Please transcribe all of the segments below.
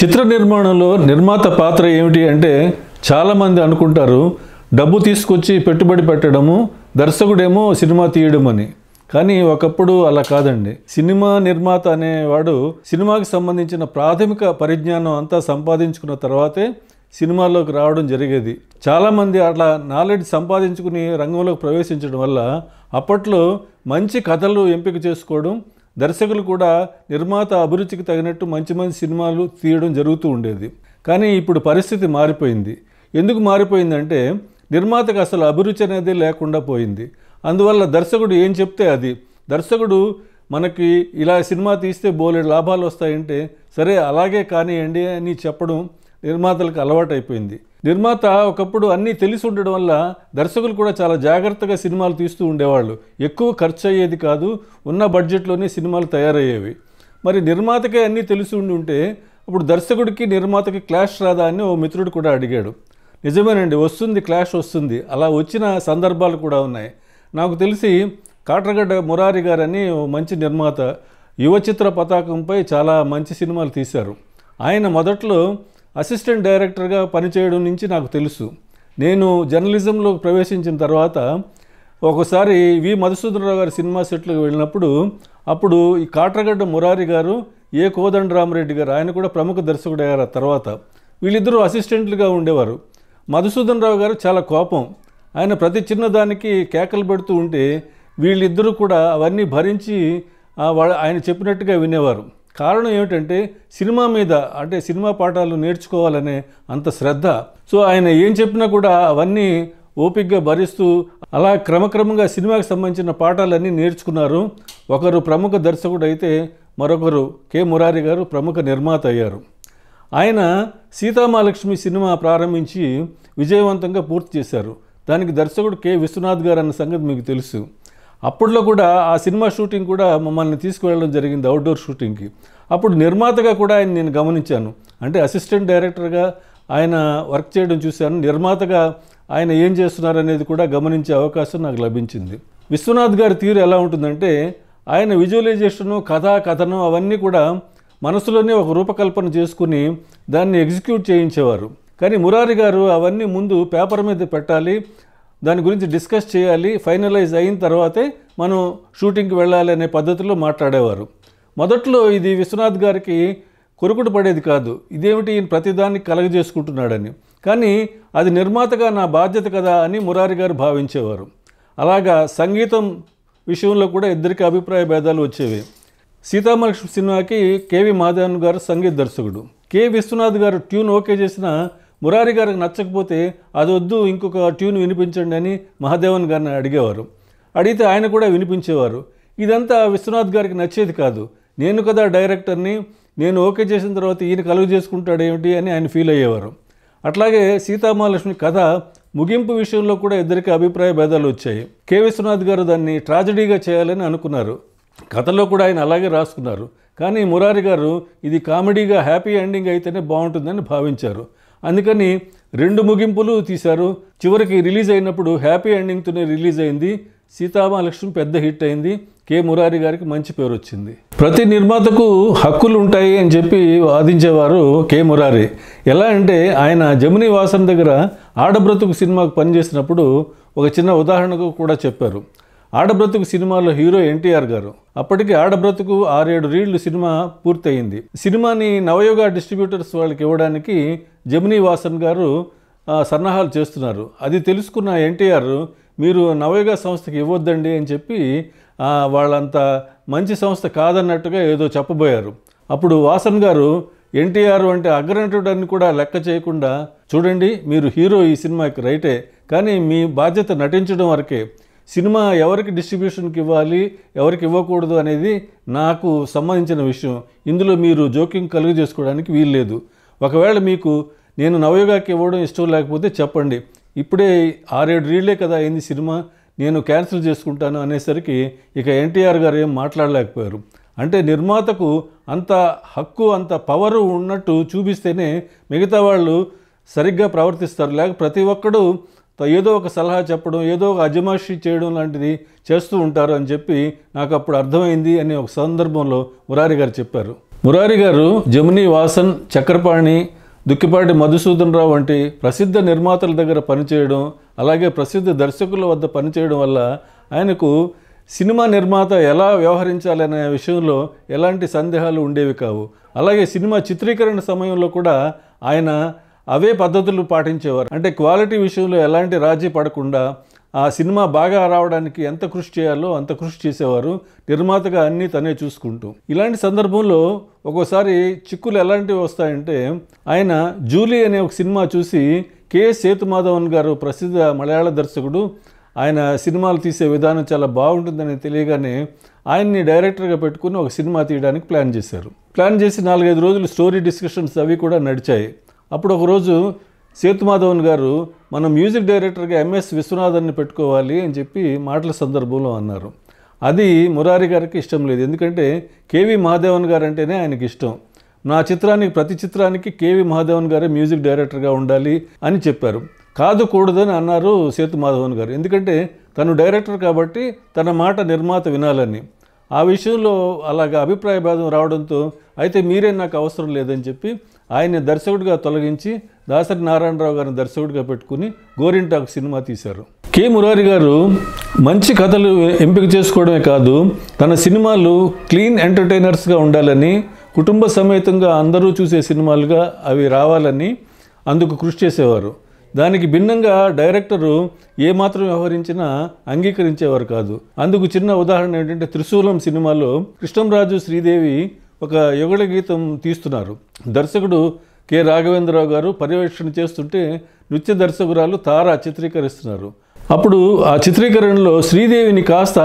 చిత్ర నిర్మాణంలో నిర్మాత పాత్ర ఏమిటి అంటే చాలామంది అనుకుంటారు డబ్బు తీసుకొచ్చి పెట్టుబడి పెట్టడము దర్శకుడేమో సినిమా తీయడం అని కానీ ఒకప్పుడు అలా కాదండి సినిమా నిర్మాత అనేవాడు సినిమాకి సంబంధించిన ప్రాథమిక పరిజ్ఞానం అంతా సంపాదించుకున్న తర్వాతే సినిమాలోకి రావడం జరిగేది చాలామంది అట్లా నాలెడ్జ్ సంపాదించుకుని రంగంలోకి ప్రవేశించడం వల్ల అప్పట్లో మంచి కథలు ఎంపిక చేసుకోవడం దర్శకులు కూడా నిర్మాత అభిరుచికి తగినట్టు మంచి మంచి సినిమాలు తీయడం జరుగుతూ ఉండేది కానీ ఇప్పుడు పరిస్థితి మారిపోయింది ఎందుకు మారిపోయిందంటే నిర్మాతకు అసలు అభిరుచి అనేది లేకుండా పోయింది అందువల్ల దర్శకుడు ఏం చెప్తే అది దర్శకుడు మనకి ఇలా సినిమా తీస్తే బోలే లాభాలు వస్తాయంటే సరే అలాగే కానివ్వండి అని చెప్పడం నిర్మాతలకు అలవాటు అయిపోయింది నిర్మాత ఒకప్పుడు అన్నీ తెలిసి ఉండడం వల్ల దర్శకులు కూడా చాలా జాగ్రత్తగా సినిమాలు తీస్తూ ఉండేవాళ్ళు ఎక్కువ ఖర్చు అయ్యేది కాదు ఉన్న బడ్జెట్లోనే సినిమాలు తయారయ్యేవి మరి నిర్మాతకే అన్నీ తెలిసి ఉండి ఉంటే అప్పుడు దర్శకుడికి నిర్మాతకి క్లాష్ రాదా అని ఓ మిత్రుడు కూడా అడిగాడు నిజమేనండి వస్తుంది క్లాష్ వస్తుంది అలా వచ్చిన సందర్భాలు కూడా ఉన్నాయి నాకు తెలిసి కాట్రగడ్డ మురారి గారని ఓ మంచి నిర్మాత యువచిత్ర పతాకంపై చాలా మంచి సినిమాలు తీశారు ఆయన మొదట్లో అసిస్టెంట్ డైరెక్టర్గా పనిచేయడం నుంచి నాకు తెలుసు నేను జర్నలిజంలో ప్రవేశించిన తర్వాత ఒకసారి వి మధుసూదనరావు గారి సినిమా సెట్లకు వెళ్ళినప్పుడు అప్పుడు ఈ కాట్రగడ్డ మురారి గారు ఏ కోదండరామరెడ్డి గారు ఆయన కూడా ప్రముఖ అయ్యారు ఆ తర్వాత వీళ్ళిద్దరూ అసిస్టెంట్లుగా ఉండేవారు మధుసూదనరావు గారు చాలా కోపం ఆయన ప్రతి చిన్నదానికి కేకలు పెడుతూ ఉంటే వీళ్ళిద్దరూ కూడా అవన్నీ భరించి వాళ్ళ ఆయన చెప్పినట్టుగా వినేవారు కారణం ఏమిటంటే సినిమా మీద అంటే సినిమా పాఠాలు నేర్చుకోవాలనే అంత శ్రద్ధ సో ఆయన ఏం చెప్పినా కూడా అవన్నీ ఓపిక్గా భరిస్తూ అలా క్రమక్రమంగా సినిమాకి సంబంధించిన పాఠాలన్నీ నేర్చుకున్నారు ఒకరు ప్రముఖ దర్శకుడు అయితే మరొకరు కె మురారి గారు ప్రముఖ నిర్మాత అయ్యారు ఆయన సీతామహాలక్ష్మి సినిమా ప్రారంభించి విజయవంతంగా పూర్తి చేశారు దానికి దర్శకుడు కె విశ్వనాథ్ గారు అన్న సంగతి మీకు తెలుసు అప్పట్లో కూడా ఆ సినిమా షూటింగ్ కూడా మమ్మల్ని తీసుకువెళ్ళడం జరిగింది అవుట్డోర్ షూటింగ్కి అప్పుడు నిర్మాతగా కూడా ఆయన నేను గమనించాను అంటే అసిస్టెంట్ డైరెక్టర్గా ఆయన వర్క్ చేయడం చూశాను నిర్మాతగా ఆయన ఏం చేస్తున్నారు అనేది కూడా గమనించే అవకాశం నాకు లభించింది విశ్వనాథ్ గారి తీరు ఎలా ఉంటుందంటే ఆయన విజువలైజేషను కథ కథను అవన్నీ కూడా మనసులోనే ఒక రూపకల్పన చేసుకుని దాన్ని ఎగ్జిక్యూట్ చేయించేవారు కానీ మురారి గారు అవన్నీ ముందు పేపర్ మీద పెట్టాలి దాని గురించి డిస్కస్ చేయాలి ఫైనలైజ్ అయిన తర్వాతే మనం షూటింగ్కి వెళ్ళాలి అనే పద్ధతిలో మాట్లాడేవారు మొదట్లో ఇది విశ్వనాథ్ గారికి కొరుకుడు పడేది కాదు ఇదేమిటి ఈయన ప్రతిదాన్ని కలగజేసుకుంటున్నాడని కానీ అది నిర్మాతగా నా బాధ్యత కదా అని మురారి గారు భావించేవారు అలాగా సంగీతం విషయంలో కూడా ఇద్దరికి అభిప్రాయ భేదాలు వచ్చేవి సీతామలక్ష్మి సినిమాకి కేవి మాధవన్ గారు సంగీత దర్శకుడు కె విశ్వనాథ్ గారు ట్యూన్ ఓకే చేసిన మురారి గారికి నచ్చకపోతే అది వద్దు ఇంకొక ట్యూన్ వినిపించండి అని మహాదేవన్ గారిని అడిగేవారు అడిగితే ఆయన కూడా వినిపించేవారు ఇదంతా విశ్వనాథ్ గారికి నచ్చేది కాదు నేను కదా డైరెక్టర్ని నేను ఓకే చేసిన తర్వాత ఈయన కలుగు చేసుకుంటాడు ఏమిటి అని ఆయన ఫీల్ అయ్యేవారు అట్లాగే సీతామహాలక్ష్మి కథ ముగింపు విషయంలో కూడా ఇద్దరికి అభిప్రాయ భేదాలు వచ్చాయి కె విశ్వనాథ్ గారు దాన్ని ట్రాజడీగా చేయాలని అనుకున్నారు కథలో కూడా ఆయన అలాగే రాసుకున్నారు కానీ మురారి గారు ఇది కామెడీగా హ్యాపీ ఎండింగ్ అయితేనే బాగుంటుందని భావించారు అందుకని రెండు ముగింపులు తీశారు చివరికి రిలీజ్ అయినప్పుడు హ్యాపీ ఎండింగ్తోనే రిలీజ్ అయింది సీతామహాలక్ష్మి పెద్ద హిట్ అయింది కె మురారి గారికి మంచి పేరు వచ్చింది ప్రతి నిర్మాతకు హక్కులు ఉంటాయి అని చెప్పి వాదించేవారు కె మురారి ఎలా అంటే ఆయన జమిని వాసన్ దగ్గర ఆడబ్రతుకు సినిమాకు పనిచేసినప్పుడు ఒక చిన్న ఉదాహరణకు కూడా చెప్పారు ఆడబ్రతుకు సినిమాలో హీరో ఎన్టీఆర్ గారు అప్పటికి ఆడబ్రతుకు ఆరేడు రీళ్లు సినిమా పూర్తయింది సినిమాని నవయుగ డిస్ట్రిబ్యూటర్స్ వాళ్ళకి ఇవ్వడానికి జమినీ వాసన్ గారు సన్నాహాలు చేస్తున్నారు అది తెలుసుకున్న ఎన్టీఆర్ మీరు నవయుగ సంస్థకి ఇవ్వద్దండి అని చెప్పి వాళ్ళంత మంచి సంస్థ కాదన్నట్టుగా ఏదో చెప్పబోయారు అప్పుడు వాసన్ గారు ఎన్టీఆర్ వంటి అగ్రనటుడని కూడా లెక్క చేయకుండా చూడండి మీరు హీరో ఈ సినిమాకి రైటే కానీ మీ బాధ్యత నటించడం వరకే సినిమా ఎవరికి డిస్ట్రిబ్యూషన్కి ఇవ్వాలి ఎవరికి ఇవ్వకూడదు అనేది నాకు సంబంధించిన విషయం ఇందులో మీరు జోక్యం కలుగు చేసుకోవడానికి వీల్లేదు ఒకవేళ మీకు నేను నవయోగాకి ఇవ్వడం ఇష్టం లేకపోతే చెప్పండి ఇప్పుడే ఆరేడు రీళ్లే కదా అయింది సినిమా నేను క్యాన్సిల్ చేసుకుంటాను అనేసరికి ఇక ఎన్టీఆర్ గారు ఏం మాట్లాడలేకపోయారు అంటే నిర్మాతకు అంత హక్కు అంత పవరు ఉన్నట్టు చూపిస్తేనే మిగతా వాళ్ళు సరిగ్గా ప్రవర్తిస్తారు లేక ప్రతి ఒక్కడు ఏదో ఒక సలహా చెప్పడం ఏదో ఒక అజమాషి చేయడం లాంటిది చేస్తూ ఉంటారు అని చెప్పి నాకు అప్పుడు అర్థమైంది అనే ఒక సందర్భంలో మురారి గారు చెప్పారు మురారి గారు జమునీ వాసన్ చక్రపాణి దుక్కిపాటి మధుసూదన్ రావు వంటి ప్రసిద్ధ నిర్మాతల దగ్గర పనిచేయడం అలాగే ప్రసిద్ధ దర్శకుల వద్ద పనిచేయడం వల్ల ఆయనకు సినిమా నిర్మాత ఎలా వ్యవహరించాలనే విషయంలో ఎలాంటి సందేహాలు ఉండేవి కావు అలాగే సినిమా చిత్రీకరణ సమయంలో కూడా ఆయన అవే పద్ధతులు పాటించేవారు అంటే క్వాలిటీ విషయంలో ఎలాంటి రాజీ పడకుండా ఆ సినిమా బాగా రావడానికి ఎంత కృషి చేయాలో అంత కృషి చేసేవారు నిర్మాతగా అన్నీ తనే చూసుకుంటూ ఇలాంటి సందర్భంలో ఒక్కోసారి చిక్కులు ఎలాంటివి వస్తాయంటే ఆయన జూలీ అనే ఒక సినిమా చూసి కె సేతుమాధవన్ గారు ప్రసిద్ధ మలయాళ దర్శకుడు ఆయన సినిమాలు తీసే విధానం చాలా బాగుంటుందని తెలియగానే ఆయన్ని డైరెక్టర్గా పెట్టుకుని ఒక సినిమా తీయడానికి ప్లాన్ చేశారు ప్లాన్ చేసి నాలుగైదు రోజులు స్టోరీ డిస్కషన్స్ అవి కూడా నడిచాయి అప్పుడు ఒకరోజు సేతుమాధవన్ గారు మనం మ్యూజిక్ డైరెక్టర్గా ఎంఎస్ విశ్వనాథన్ని పెట్టుకోవాలి అని చెప్పి మాటల సందర్భంలో అన్నారు అది మురారి గారికి ఇష్టం లేదు ఎందుకంటే కేవి మహాదేవన్ గారు అంటేనే ఆయనకి ఇష్టం నా చిత్రానికి ప్రతి చిత్రానికి కేవి మహాదేవన్ గారే మ్యూజిక్ డైరెక్టర్గా ఉండాలి అని చెప్పారు కాదు కూడదని అన్నారు సేతు మాధవన్ గారు ఎందుకంటే తను డైరెక్టర్ కాబట్టి తన మాట నిర్మాత వినాలని ఆ విషయంలో అలాగ అభిప్రాయ భేదం రావడంతో అయితే మీరే నాకు అవసరం లేదని చెప్పి ఆయన్ని దర్శకుడిగా తొలగించి దాసరి నారాయణరావు గారిని దర్శకుడిగా పెట్టుకుని గోరింటాకు సినిమా తీశారు కె మురారి గారు మంచి కథలు ఎంపిక చేసుకోవడమే కాదు తన సినిమాలు క్లీన్ ఎంటర్టైనర్స్గా ఉండాలని కుటుంబ సమేతంగా అందరూ చూసే సినిమాలుగా అవి రావాలని అందుకు కృషి చేసేవారు దానికి భిన్నంగా డైరెక్టరు ఏమాత్రం వ్యవహరించినా అంగీకరించేవారు కాదు అందుకు చిన్న ఉదాహరణ ఏంటంటే త్రిశూలం సినిమాలో కృష్ణంరాజు శ్రీదేవి ఒక యుగుల గీతం తీస్తున్నారు దర్శకుడు కె రాఘవేంద్రరావు గారు పర్యవేక్షణ చేస్తుంటే నృత్య దర్శకురాలు తారా చిత్రీకరిస్తున్నారు అప్పుడు ఆ చిత్రీకరణలో శ్రీదేవిని కాస్త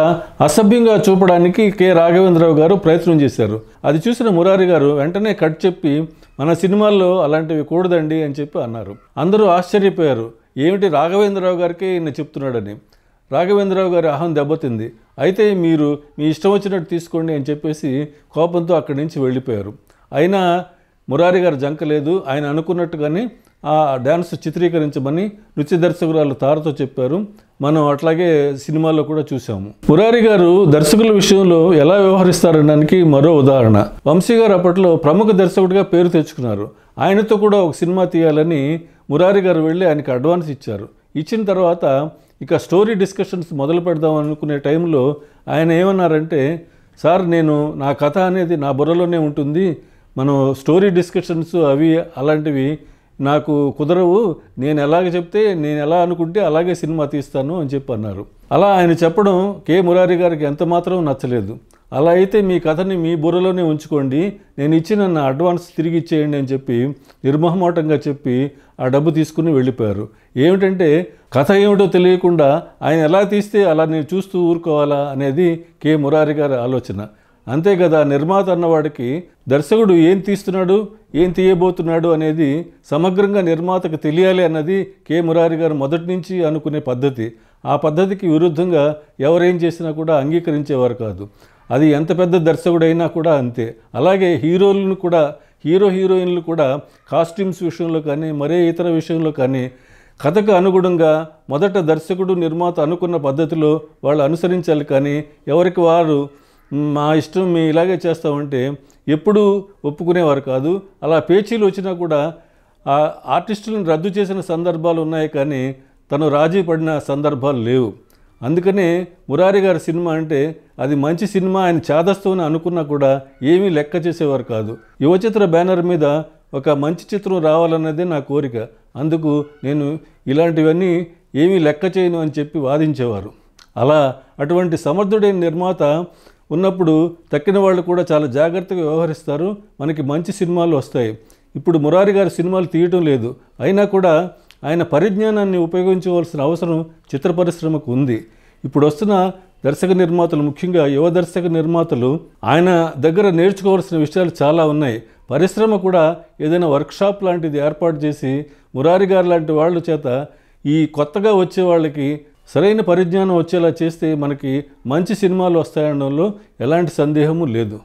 అసభ్యంగా చూపడానికి కె రాఘవేంద్రరావు గారు ప్రయత్నం చేశారు అది చూసిన మురారి గారు వెంటనే కట్ చెప్పి మన సినిమాల్లో అలాంటివి కూడదండి అని చెప్పి అన్నారు అందరూ ఆశ్చర్యపోయారు ఏమిటి రాఘవేంద్రరావు గారికి ఈయన చెప్తున్నాడని రాఘవేంద్రరావు గారి అహం దెబ్బతింది అయితే మీరు మీ ఇష్టం వచ్చినట్టు తీసుకోండి అని చెప్పేసి కోపంతో అక్కడి నుంచి వెళ్ళిపోయారు అయినా మురారి గారు జంకలేదు ఆయన అనుకున్నట్టుగానే ఆ డ్యాన్స్ చిత్రీకరించమని నృత్య దర్శకురాలు తారతో చెప్పారు మనం అట్లాగే సినిమాల్లో కూడా చూసాము మురారి గారు దర్శకుల విషయంలో ఎలా వ్యవహరిస్తారనడానికి మరో ఉదాహరణ వంశీ గారు అప్పట్లో ప్రముఖ దర్శకుడిగా పేరు తెచ్చుకున్నారు ఆయనతో కూడా ఒక సినిమా తీయాలని మురారి గారు వెళ్ళి ఆయనకు అడ్వాన్స్ ఇచ్చారు ఇచ్చిన తర్వాత ఇక స్టోరీ డిస్కషన్స్ మొదలు పెడదాం అనుకునే టైంలో ఆయన ఏమన్నారంటే సార్ నేను నా కథ అనేది నా బుర్రలోనే ఉంటుంది మనం స్టోరీ డిస్కషన్స్ అవి అలాంటివి నాకు కుదరవు నేను ఎలాగ చెప్తే నేను ఎలా అనుకుంటే అలాగే సినిమా తీస్తాను అని చెప్పి అన్నారు అలా ఆయన చెప్పడం కె మురారి గారికి ఎంత మాత్రం నచ్చలేదు అలా అయితే మీ కథని మీ బుర్రలోనే ఉంచుకోండి నేను ఇచ్చిన నా అడ్వాన్స్ తిరిగి ఇచ్చేయండి అని చెప్పి నిర్మహమాటంగా చెప్పి ఆ డబ్బు తీసుకుని వెళ్ళిపోయారు ఏమిటంటే కథ ఏమిటో తెలియకుండా ఆయన ఎలా తీస్తే అలా నేను చూస్తూ ఊరుకోవాలా అనేది కె మురారి గారి ఆలోచన అంతే కదా నిర్మాత అన్నవాడికి దర్శకుడు ఏం తీస్తున్నాడు ఏం తీయబోతున్నాడు అనేది సమగ్రంగా నిర్మాతకు తెలియాలి అన్నది కె మురారి గారు మొదటి నుంచి అనుకునే పద్ధతి ఆ పద్ధతికి విరుద్ధంగా ఎవరేం చేసినా కూడా అంగీకరించేవారు కాదు అది ఎంత పెద్ద దర్శకుడైనా కూడా అంతే అలాగే హీరోలను కూడా హీరో హీరోయిన్లు కూడా కాస్ట్యూమ్స్ విషయంలో కానీ మరే ఇతర విషయంలో కానీ కథకు అనుగుణంగా మొదట దర్శకుడు నిర్మాత అనుకున్న పద్ధతిలో వాళ్ళు అనుసరించాలి కానీ ఎవరికి వారు మా ఇష్టం మేము ఇలాగే చేస్తామంటే ఎప్పుడూ ఒప్పుకునేవారు కాదు అలా పేచీలు వచ్చినా కూడా ఆ ఆర్టిస్టులను రద్దు చేసిన సందర్భాలు ఉన్నాయి కానీ తను రాజీ పడిన సందర్భాలు లేవు అందుకనే మురారి గారి సినిమా అంటే అది మంచి సినిమా ఆయన చేదస్తూనే అనుకున్నా కూడా ఏమీ లెక్క చేసేవారు కాదు యువచిత్ర బ్యానర్ మీద ఒక మంచి చిత్రం రావాలన్నదే నా కోరిక అందుకు నేను ఇలాంటివన్నీ ఏమీ లెక్క చేయను అని చెప్పి వాదించేవారు అలా అటువంటి సమర్థుడైన నిర్మాత ఉన్నప్పుడు తక్కిన వాళ్ళు కూడా చాలా జాగ్రత్తగా వ్యవహరిస్తారు మనకి మంచి సినిమాలు వస్తాయి ఇప్పుడు మురారి గారి సినిమాలు తీయటం లేదు అయినా కూడా ఆయన పరిజ్ఞానాన్ని ఉపయోగించవలసిన అవసరం చిత్ర పరిశ్రమకు ఉంది ఇప్పుడు వస్తున్న దర్శక నిర్మాతలు ముఖ్యంగా యువ దర్శక నిర్మాతలు ఆయన దగ్గర నేర్చుకోవాల్సిన విషయాలు చాలా ఉన్నాయి పరిశ్రమ కూడా ఏదైనా వర్క్షాప్ లాంటిది ఏర్పాటు చేసి మురారి గారు లాంటి వాళ్ళ చేత ఈ కొత్తగా వచ్చే వాళ్ళకి సరైన పరిజ్ఞానం వచ్చేలా చేస్తే మనకి మంచి సినిమాలు వస్తాయనడంలో ఎలాంటి సందేహము లేదు